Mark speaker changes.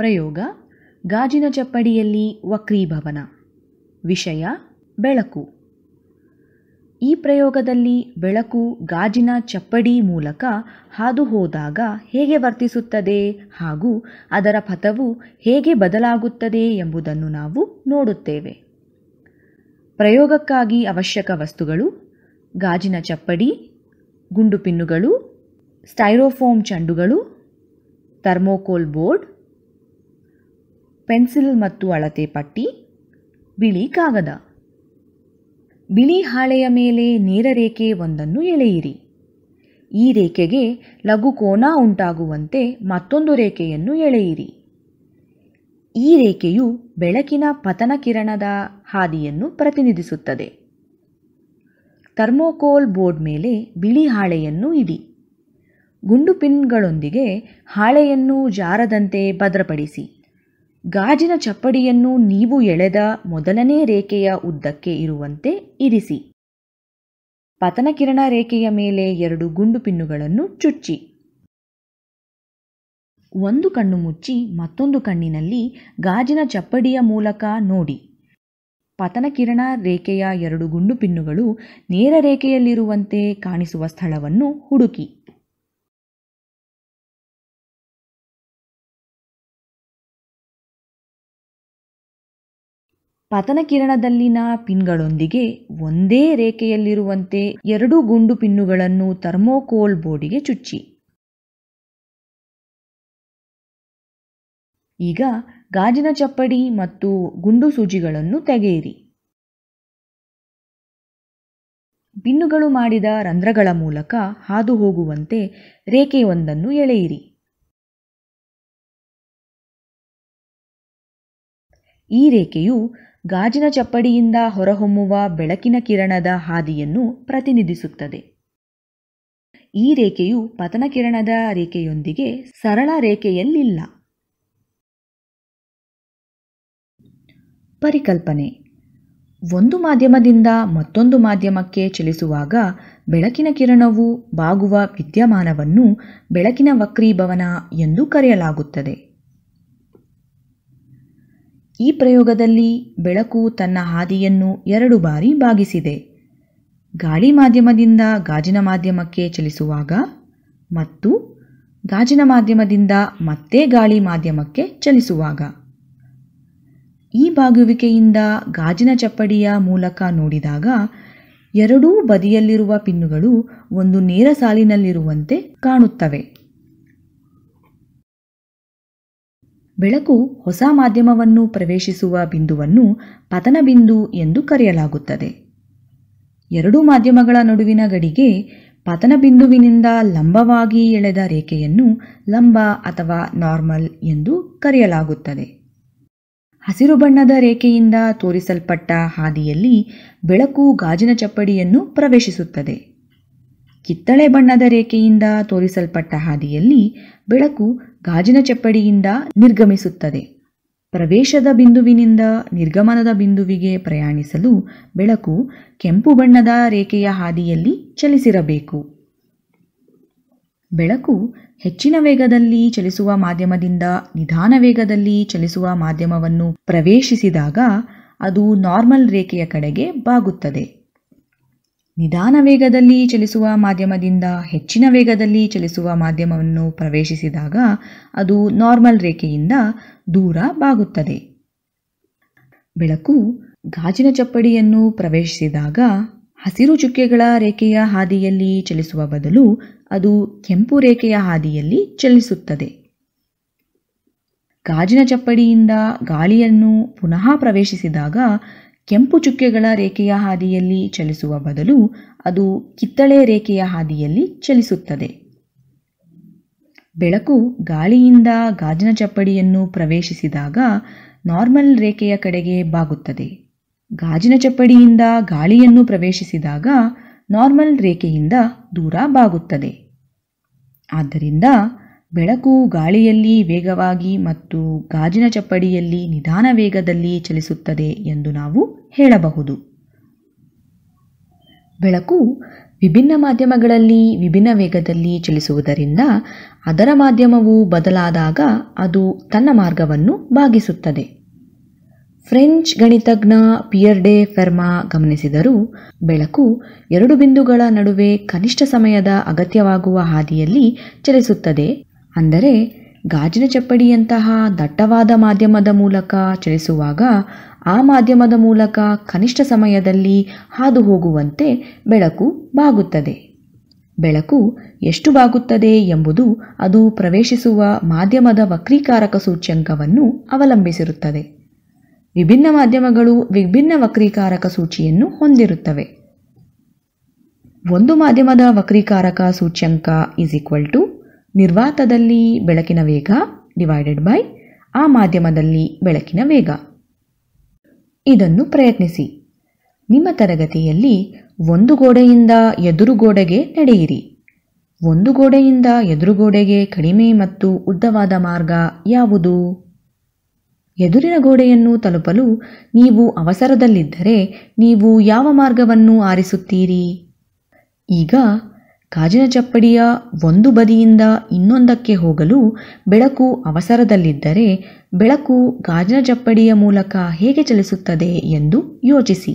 Speaker 1: ಪ್ರಯೋಗ ಗಾಜಿನ ಚಪ್ಪಡಿಯಲ್ಲಿ ವಕ್ರೀಭವನ ವಿಷಯ ಬೆಳಕು ಈ ಪ್ರಯೋಗದಲ್ಲಿ ಬೆಳಕು ಗಾಜಿನ ಚಪ್ಪಡಿ ಮೂಲಕ ಹಾದು ಹೋದಾಗ ಹೇಗೆ ವರ್ತಿಸುತ್ತದೆ ಹಾಗೂ ಅದರ ಪಥವು ಹೇಗೆ ಬದಲಾಗುತ್ತದೆ ಎಂಬುದನ್ನು ನಾವು ನೋಡುತ್ತೇವೆ ಪ್ರಯೋಗಕ್ಕಾಗಿ ಅವಶ್ಯಕ ವಸ್ತುಗಳು ಗಾಜಿನ ಚಪ್ಪಡಿ ಗುಂಡುಪಿನ್ನುಗಳು ಸ್ಟೈರೋಫೋಮ್ ಚಂಡುಗಳು ಥರ್ಮೋಕೋಲ್ ಬೋರ್ಡ್ ಪೆನ್ಸಿಲ್ ಮತ್ತು ಅಳತೆ ಪಟ್ಟಿ ಬಿಳಿ ಕಾಗದ ಬಿಳಿ ಹಾಳೆಯ ಮೇಲೆ ನೇರ ರೇಖೆ ಒಂದನ್ನು ಎಳೆಯಿರಿ ಈ ರೇಖೆಗೆ ಲಘು ಕೋನ ಉಂಟಾಗುವಂತೆ ಮತ್ತೊಂದು ರೇಖೆಯನ್ನು ಎಳೆಯಿರಿ ಈ ರೇಖೆಯು ಬೆಳಕಿನ ಪತನ ಕಿರಣದ ಹಾದಿಯನ್ನು ಪ್ರತಿನಿಧಿಸುತ್ತದೆ ಥರ್ಮೋಕೋಲ್ ಬೋರ್ಡ್ ಮೇಲೆ ಬಿಳಿ ಹಾಳೆಯನ್ನು ಇಡಿ ಗುಂಡು ಪಿನ್ಗಳೊಂದಿಗೆ ಹಾಳೆಯನ್ನು ಜಾರದಂತೆ ಭದ್ರಪಡಿಸಿ ಗಾಜಿನ ಚಪ್ಪಡಿಯನ್ನು ನೀವು ಎಳೆದ ಮೊದಲನೇ ರೇಖೆಯ ಉದ್ದಕ್ಕೆ ಇರುವಂತೆ ಇರಿಸಿ ಪತನಕಿರಣ ರೇಖೆಯ ಮೇಲೆ ಎರಡು ಗುಂಡು ಪಿನ್ನುಗಳನ್ನು ಚುಚ್ಚಿ ಒಂದು ಕಣ್ಣು ಮುಚ್ಚಿ ಮತ್ತೊಂದು ಕಣ್ಣಿನಲ್ಲಿ ಗಾಜಿನ ಚಪ್ಪಡಿಯ ಮೂಲಕ ನೋಡಿ ಪತನಕಿರಣ ರೇಖೆಯ ಎರಡು ಗುಂಡು ಪಿನ್ನುಗಳು ನೇರ ರೇಖೆಯಲ್ಲಿರುವಂತೆ ಕಾಣಿಸುವ ಸ್ಥಳವನ್ನು ಹುಡುಕಿ ಪತನ ಕಿರಣದಲ್ಲಿನ ಪಿನ್ಗಳೊಂದಿಗೆ ಒಂದೇ ರೇಖೆಯಲ್ಲಿರುವಂತೆ ಎರಡು ಗುಂಡು ಪಿನ್ನುಗಳನ್ನು ಥರ್ಮೋಕೋಲ್ ಬೋರ್ಡಿಗೆ ಚುಚ್ಚಿ ಈಗ ಗಾಜಿನ ಚಪ್ಪಡಿ ಮತ್ತು ಗುಂಡು ಸೂಜಿಗಳನ್ನು ತೆಗೆಯಿರಿ ಪಿನ್ನುಗಳು ಮಾಡಿದ ರಂಧ್ರಗಳ ಮೂಲಕ ಹಾದು ಹೋಗುವಂತೆ ರೇಖೆಯೊಂದನ್ನು ಎಳೆಯಿರಿ ಈ ರೇಖೆಯು ಗಾಜಿನ ಚಪ್ಪಡಿಯಿಂದ ಹೊರಹೊಮ್ಮುವ ಬೆಳಕಿನ ಕಿರಣದ ಹಾದಿಯನ್ನು ಪ್ರತಿನಿಧಿಸುತ್ತದೆ ಈ ರೇಖೆಯು ಪತನ ಕಿರಣದ ರೇಖೆಯೊಂದಿಗೆ ಸರಳ ರೇಖೆಯಲ್ಲಿಲ್ಲ ಪರಿಕಲ್ಪನೆ ಒಂದು ಮಾಧ್ಯಮದಿಂದ ಮತ್ತೊಂದು ಮಾಧ್ಯಮಕ್ಕೆ ಚಲಿಸುವಾಗ ಬೆಳಕಿನ ಕಿರಣವು ಬಾಗುವ ವಿದ್ಯಮಾನವನ್ನು ಬೆಳಕಿನ ವಕ್ರೀಭವನ ಎಂದು ಕರೆಯಲಾಗುತ್ತದೆ ಈ ಪ್ರಯೋಗದಲ್ಲಿ ಬೆಳಕು ತನ್ನ ಹಾದಿಯನ್ನು ಎರಡು ಬಾರಿ ಬಾಗಿಸಿದೆ ಗಾಳಿ ಮಾಧ್ಯಮದಿಂದ ಗಾಜಿನ ಮಾಧ್ಯಮಕ್ಕೆ ಚಲಿಸುವಾಗ ಮತ್ತು ಗಾಜಿನ ಮಾಧ್ಯಮದಿಂದ ಮತ್ತೆ ಗಾಳಿ ಮಾಧ್ಯಮಕ್ಕೆ ಚಲಿಸುವಾಗ ಈ ಬಾಗುವಿಕೆಯಿಂದ ಗಾಜಿನ ಚಪ್ಪಡಿಯ ಮೂಲಕ ನೋಡಿದಾಗ ಎರಡೂ ಬದಿಯಲ್ಲಿರುವ ಪಿನ್ನುಗಳು ಒಂದು ನೇರ ಸಾಲಿನಲ್ಲಿರುವಂತೆ ಕಾಣುತ್ತವೆ ಬೆಳಕು ಹೊಸ ಮಾಧ್ಯಮವನ್ನು ಪ್ರವೇಶಿಸುವ ಬಿಂದುವನ್ನು ಪತನ ಬಿಂದು ಎಂದು ಕರೆಯಲಾಗುತ್ತದೆ ಎರಡು ಮಾಧ್ಯಮಗಳ ನಡುವಿನ ಗಡಿಗೆ ಪತನ ಬಿಂದುವಿನಿಂದ ಲಂಬವಾಗಿ ಎಳೆದ ರೇಖೆಯನ್ನು ಲಂಬ ಅಥವಾ ನಾರ್ಮಲ್ ಎಂದು ಕರೆಯಲಾಗುತ್ತದೆ ಹಸಿರು ಬಣ್ಣದ ರೇಖೆಯಿಂದ ತೋರಿಸಲ್ಪಟ್ಟ ಹಾದಿಯಲ್ಲಿ ಬೆಳಕು ಗಾಜಿನ ಚಪ್ಪಡಿಯನ್ನು ಪ್ರವೇಶಿಸುತ್ತದೆ ಕಿತ್ತಳೆ ಬಣ್ಣದ ರೇಖೆಯಿಂದ ತೋರಿಸಲ್ಪಟ್ಟ ಹಾದಿಯಲ್ಲಿ ಬೆಳಕು ಗಾಜಿನ ಚಪ್ಪಡಿಯಿಂದ ನಿರ್ಗಮಿಸುತ್ತದೆ ಪ್ರವೇಶದ ಬಿಂದುವಿನಿಂದ ನಿರ್ಗಮನದ ಬಿಂದುವಿಗೆ ಪ್ರಯಾಣಿಸಲು ಬೆಳಕು ಕೆಂಪು ಬಣ್ಣದ ರೇಖೆಯ ಹಾದಿಯಲ್ಲಿ ಚಲಿಸಿರಬೇಕು ಬೆಳಕು ಹೆಚ್ಚಿನ ವೇಗದಲ್ಲಿ ಚಲಿಸುವ ಮಾಧ್ಯಮದಿಂದ ನಿಧಾನ ವೇಗದಲ್ಲಿ ಚಲಿಸುವ ಮಾಧ್ಯಮವನ್ನು ಪ್ರವೇಶಿಸಿದಾಗ ಅದು ನಾರ್ಮಲ್ ರೇಖೆಯ ಕಡೆಗೆ ಬಾಗುತ್ತದೆ ನಿಧಾನ ವೇಗದಲ್ಲಿ ಚಲಿಸುವ ಮಾಧ್ಯಮದಿಂದ ಹೆಚ್ಚಿನ ವೇಗದಲ್ಲಿ ಚಲಿಸುವ ಮಾಧ್ಯಮವನ್ನು ಪ್ರವೇಶಿಸಿದಾಗ ಅದು ನಾರ್ಮಲ್ ರೇಖೆಯಿಂದ ದೂರ ಬಾಗುತ್ತದೆ ಬೆಳಕು ಗಾಜಿನ ಚಪ್ಪಡಿಯನ್ನು ಪ್ರವೇಶಿಸಿದಾಗ ಹಸಿರು ಚುಕ್ಕೆಗಳ ರೇಖೆಯ ಹಾದಿಯಲ್ಲಿ ಚಲಿಸುವ ಬದಲು ಅದು ಕೆಂಪು ರೇಖೆಯ ಹಾದಿಯಲ್ಲಿ ಚಲಿಸುತ್ತದೆ ಗಾಜಿನ ಚಪ್ಪಡಿಯಿಂದ ಗಾಳಿಯನ್ನು ಪುನಃ ಪ್ರವೇಶಿಸಿದಾಗ ಕೆಂಪು ಚುಕ್ಕೆಗಳ ರೇಖೆಯ ಹಾದಿಯಲ್ಲಿ ಚಲಿಸುವ ಬದಲು ಅದು ಕಿತ್ತಳೆ ರೇಖೆಯ ಹಾದಿಯಲ್ಲಿ ಚಲಿಸುತ್ತದೆ ಬೆಳಕು ಗಾಳಿಯಿಂದ ಗಾಜಿನ ಚಪ್ಪಡಿಯನ್ನು ಪ್ರವೇಶಿಸಿದಾಗ ನಾರ್ಮಲ್ ರೇಖೆಯ ಕಡೆಗೆ ಬಾಗುತ್ತದೆ ಗಾಜಿನ ಚಪ್ಪಡಿಯಿಂದ ಗಾಳಿಯನ್ನು ಪ್ರವೇಶಿಸಿದಾಗ ನಾರ್ಮಲ್ ರೇಖೆಯಿಂದ ದೂರ ಬಾಗುತ್ತದೆ ಆದ್ದರಿಂದ ಬೆಳಕು ಗಾಳಿಯಲ್ಲಿ ವೇಗವಾಗಿ ಮತ್ತು ಗಾಜಿನ ಚಪ್ಪಡಿಯಲ್ಲಿ ನಿಧಾನ ವೇಗದಲ್ಲಿ ಚಲಿಸುತ್ತದೆ ಎಂದು ನಾವು ಹೇಳಬಹುದು ಬೆಳಕು ವಿಭಿನ್ನ ಮಾಧ್ಯಮಗಳಲ್ಲಿ ವಿಭಿನ್ನ ವೇಗದಲ್ಲಿ ಚಲಿಸುವುದರಿಂದ ಅದರ ಮಾಧ್ಯಮವು ಬದಲಾದಾಗ ಅದು ತನ್ನ ಮಾರ್ಗವನ್ನು ಭಾಗಿಸುತ್ತದೆ ಫ್ರೆಂಚ್ ಗಣಿತಜ್ಞ ಪಿಯರ್ ಡೆ ಫೆರ್ಮಾ ಗಮನಿಸಿದರು ಬೆಳಕು ಎರಡು ಬಿಂದುಗಳ ನಡುವೆ ಕನಿಷ್ಠ ಸಮಯದ ಅಗತ್ಯವಾಗುವ ಹಾದಿಯಲ್ಲಿ ಚಲಿಸುತ್ತದೆ ಅಂದರೆ ಗಾಜಿನ ಚಪ್ಪಡಿಯಂತಹ ದಟ್ಟವಾದ ಮಾಧ್ಯಮದ ಮೂಲಕ ಚಲಿಸುವಾಗ ಆ ಮಾಧ್ಯಮದ ಮೂಲಕ ಕನಿಷ್ಠ ಸಮಯದಲ್ಲಿ ಹಾದು ಹೋಗುವಂತೆ ಬೆಳಕು ಬಾಗುತ್ತದೆ ಬೆಳಕು ಎಷ್ಟು ಬಾಗುತ್ತದೆ ಎಂಬುದು ಅದು ಪ್ರವೇಶಿಸುವ ಮಾಧ್ಯಮದ ವಕ್ರೀಕಾರಕ ಸೂಚ್ಯಂಕವನ್ನು ಅವಲಂಬಿಸಿರುತ್ತದೆ ವಿಭಿನ್ನ ಮಾಧ್ಯಮಗಳು ವಿಭಿನ್ನ ವಕ್ರೀಕಾರಕ ಸೂಚಿಯನ್ನು ಹೊಂದಿರುತ್ತವೆ ಒಂದು ಮಾಧ್ಯಮದ ವಕ್ರೀಕಾರಕ ಸೂಚ್ಯಂಕ ಈಸ್ ಈಕ್ವಲ್ ಟು ನಿರ್ವಾತದಲ್ಲಿ ಬೆಳಕಿನ ವೇಗ ಡಿವೈಡೆಡ್ ಬೈ ಆ ಮಾಧ್ಯಮದಲ್ಲಿ ಬೆಳಕಿನ ವೇಗ ಇದನ್ನು ಪ್ರಯತ್ನಿಸಿ ನಿಮ್ಮ ತರಗತಿಯಲ್ಲಿ ಒಂದು ಗೋಡೆಯಿಂದ ಎದುರು ಗೋಡೆಗೆ ನಡೆಯಿರಿ ಒಂದು ಗೋಡೆಯಿಂದ ಎದುರುಗೋಡೆಗೆ ಕಡಿಮೆ ಮತ್ತು ಉದ್ದವಾದ ಮಾರ್ಗ ಯಾವುದು ಎದುರಿನ ಗೋಡೆಯನ್ನು ತಲುಪಲು ನೀವು ಅವಸರದಲ್ಲಿದ್ದರೆ ನೀವು ಯಾವ ಮಾರ್ಗವನ್ನು ಆರಿಸುತ್ತೀರಿ ಈಗ ಗಾಜಿನ ಚಪ್ಪಡಿಯ ಒಂದು ಬದಿಯಿಂದ ಇನ್ನೊಂದಕ್ಕೆ ಹೋಗಲು ಬೆಳಕು ಅವಸರದಲ್ಲಿದ್ದರೆ ಬೆಳಕು ಗಾಜಿನ ಚಪ್ಪಡಿಯ ಮೂಲಕ ಹೇಗೆ ಚಲಿಸುತ್ತದೆ ಎಂದು ಯೋಚಿಸಿ